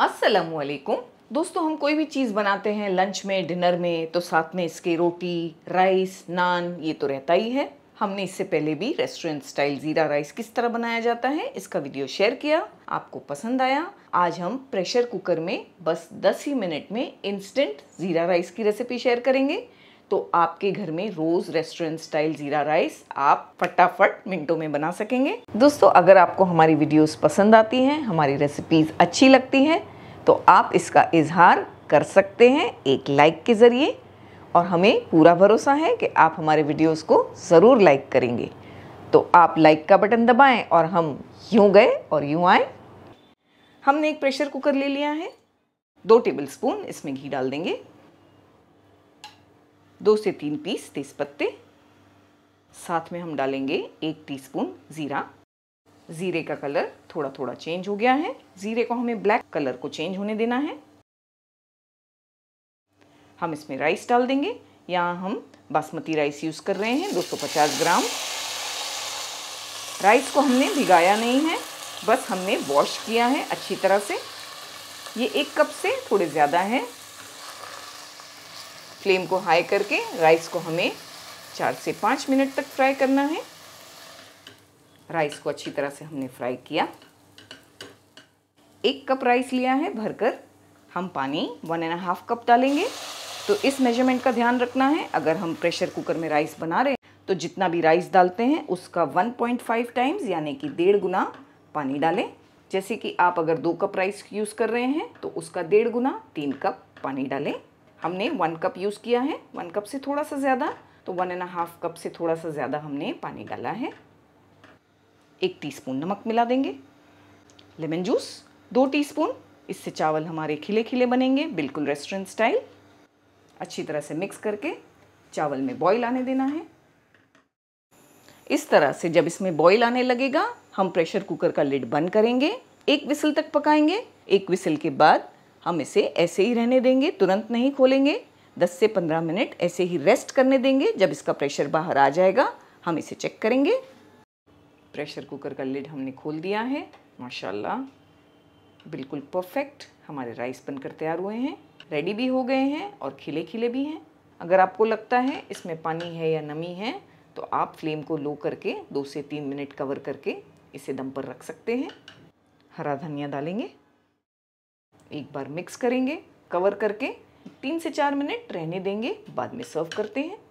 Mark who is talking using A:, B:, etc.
A: वालेकुम दोस्तों हम कोई भी चीज़ बनाते हैं लंच में डिनर में तो साथ में इसके रोटी राइस नान ये तो रहता ही है हमने इससे पहले भी रेस्टोरेंट स्टाइल ज़ीरा राइस किस तरह बनाया जाता है इसका वीडियो शेयर किया आपको पसंद आया आज हम प्रेशर कुकर में बस 10 ही मिनट में इंस्टेंट ज़ीरा राइस की रेसिपी शेयर करेंगे तो आपके घर में रोज रेस्टोरेंट स्टाइल जीरा राइस आप फटाफट मिनटों में बना सकेंगे दोस्तों अगर आपको हमारी वीडियोस पसंद आती हैं हमारी रेसिपीज़ अच्छी लगती हैं तो आप इसका इजहार कर सकते हैं एक लाइक के ज़रिए और हमें पूरा भरोसा है कि आप हमारे वीडियोस को ज़रूर लाइक करेंगे तो आप लाइक का बटन दबाएं और हम यूं गए और यूं आए हमने एक प्रेशर कुकर ले लिया है दो टेबलस्पून इसमें घी डाल देंगे दो से तीन पीस तेज पत्ते साथ में हम डालेंगे एक टीस्पून ज़ीरा ज़ीरे का कलर थोड़ा थोड़ा चेंज हो गया है ज़ीरे को हमें ब्लैक कलर को चेंज होने देना है हम इसमें राइस डाल देंगे यहाँ हम बासमती राइस यूज़ कर रहे हैं 250 ग्राम राइस को हमने भिगाया नहीं है बस हमने वॉश किया है अच्छी तरह से ये एक कप से थोड़े ज़्यादा है फ्लेम को हाई करके राइस को हमें चार से पाँच मिनट तक फ्राई करना है राइस को अच्छी तरह से हमने फ्राई किया एक कप राइस लिया है भरकर हम पानी वन एंड हाफ कप डालेंगे तो इस मेजरमेंट का ध्यान रखना है अगर हम प्रेशर कुकर में राइस बना रहे हैं तो जितना भी राइस डालते हैं उसका 1.5 टाइम्स यानी कि डेढ़ गुना पानी डालें जैसे कि आप अगर दो कप राइस यूज़ कर रहे हैं तो उसका डेढ़ गुना तीन कप पानी डालें हमने वन कप यूज़ किया है वन कप से थोड़ा सा ज़्यादा तो वन एंड हाफ कप से थोड़ा सा ज़्यादा हमने पानी डाला है एक टीस्पून नमक मिला देंगे लेमन जूस दो टीस्पून इससे चावल हमारे खिले खिले बनेंगे बिल्कुल रेस्टोरेंट स्टाइल अच्छी तरह से मिक्स करके चावल में बॉईल आने देना है इस तरह से जब इसमें बॉईल आने लगेगा हम प्रेशर कुकर का लिड बंद करेंगे एक विसल तक पकाएंगे एक विसल के बाद हम इसे ऐसे ही रहने देंगे तुरंत नहीं खोलेंगे 10 से 15 मिनट ऐसे ही रेस्ट करने देंगे जब इसका प्रेशर बाहर आ जाएगा हम इसे चेक करेंगे प्रेशर कुकर का लिड हमने खोल दिया है माशाल्लाह बिल्कुल परफेक्ट हमारे राइस बनकर तैयार हुए हैं रेडी भी हो गए हैं और खिले खिले भी हैं अगर आपको लगता है इसमें पानी है या नमी है तो आप फ्लेम को लो करके दो से तीन मिनट कवर करके इसे दम पर रख सकते हैं हरा धनिया डालेंगे एक बार मिक्स करेंगे कवर करके तीन से चार मिनट रहने देंगे बाद में सर्व करते हैं